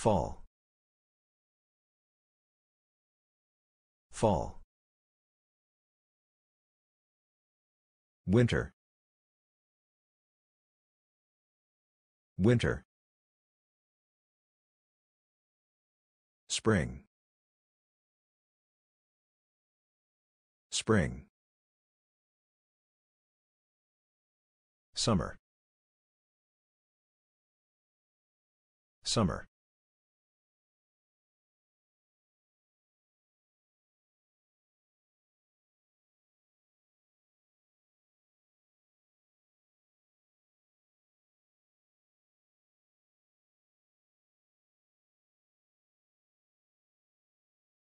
Fall. Fall. Winter. Winter. Spring. Spring. Summer. Summer.